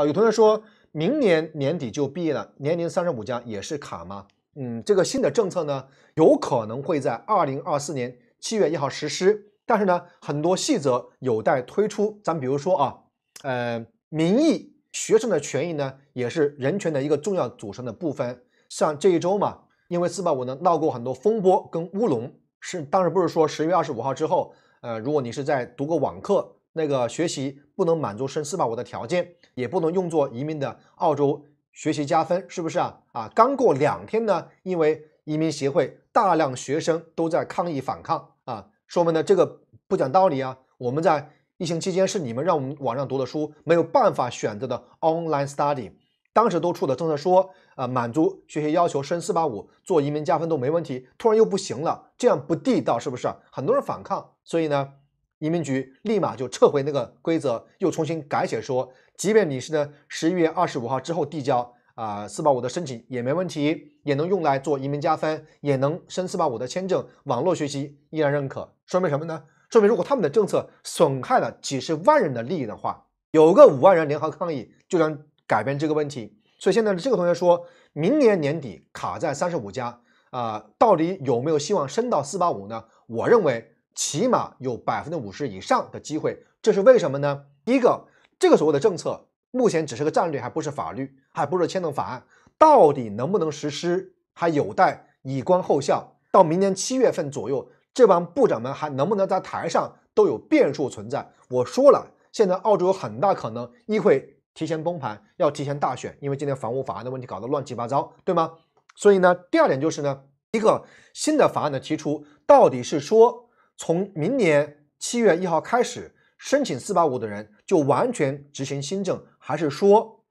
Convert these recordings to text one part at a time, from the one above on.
啊，有同学说明年年底就毕业了，年龄三十五加也是卡吗？嗯，这个新的政策呢，有可能会在二零二四年七月一号实施，但是呢，很多细则有待推出。咱比如说啊，呃，民意学生的权益呢，也是人权的一个重要组成的部分。像这一周嘛，因为四八五呢闹过很多风波跟乌龙，是当时不是说十月二十五号之后，呃，如果你是在读个网课。那个学习不能满足升四八五的条件，也不能用作移民的澳洲学习加分，是不是啊？啊，刚过两天呢，因为移民协会大量学生都在抗议反抗啊，说明呢这个不讲道理啊。我们在疫情期间是你们让我们网上读的书，没有办法选择的 online study，当时都出的政策说，呃，满足学习要求升四八五做移民加分都没问题，突然又不行了，这样不地道是不是？很多人反抗，所以呢。移民局立马就撤回那个规则，又重新改写说，即便你是呢十一月二十五号之后递交啊四八五的申请也没问题，也能用来做移民加分，也能申四八五的签证。网络学习依然认可，说明什么呢？说明如果他们的政策损害了几十万人的利益的话，有个五万人联合抗议就能改变这个问题。所以现在这个同学说明年年底卡在三十五加啊，到底有没有希望升到四八五呢？我认为。起码有百分之五十以上的机会，这是为什么呢？第一个，这个所谓的政策目前只是个战略，还不是法律，还不是签动法案，到底能不能实施，还有待以观后效。到明年七月份左右，这帮部长们还能不能在台上都有变数存在？我说了，现在澳洲有很大可能议会提前崩盘，要提前大选，因为今年房屋法案的问题搞得乱七八糟，对吗？所以呢，第二点就是呢，一个新的法案的提出到底是说。从明年七月一号开始申请四八五的人就完全执行新政，还是说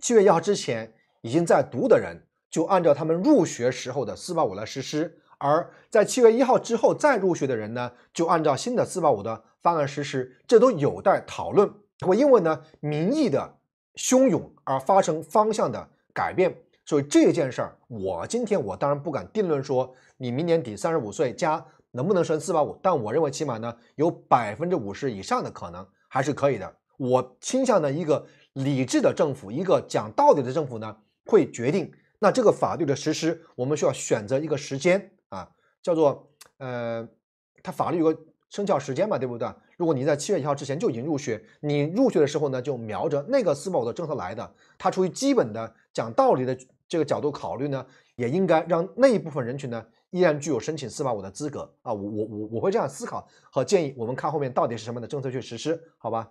七月一号之前已经在读的人就按照他们入学时候的四八五来实施，而在七月一号之后再入学的人呢就按照新的四八五的方案实施，这都有待讨论，会因为呢民意的汹涌而发生方向的改变。所以这件事儿，我今天我当然不敢定论说你明年底三十五岁加能不能升四百五，但我认为起码呢有百分之五十以上的可能还是可以的。我倾向的一个理智的政府，一个讲道理的政府呢，会决定那这个法律的实施，我们需要选择一个时间啊，叫做呃，它法律有个生效时间嘛，对不对？如果你在七月一号之前就已经入学，你入学的时候呢，就瞄着那个四百五的政策来的。他出于基本的讲道理的这个角度考虑呢，也应该让那一部分人群呢，依然具有申请四百五的资格啊。我我我我会这样思考和建议。我们看后面到底是什么样的政策去实施，好吧？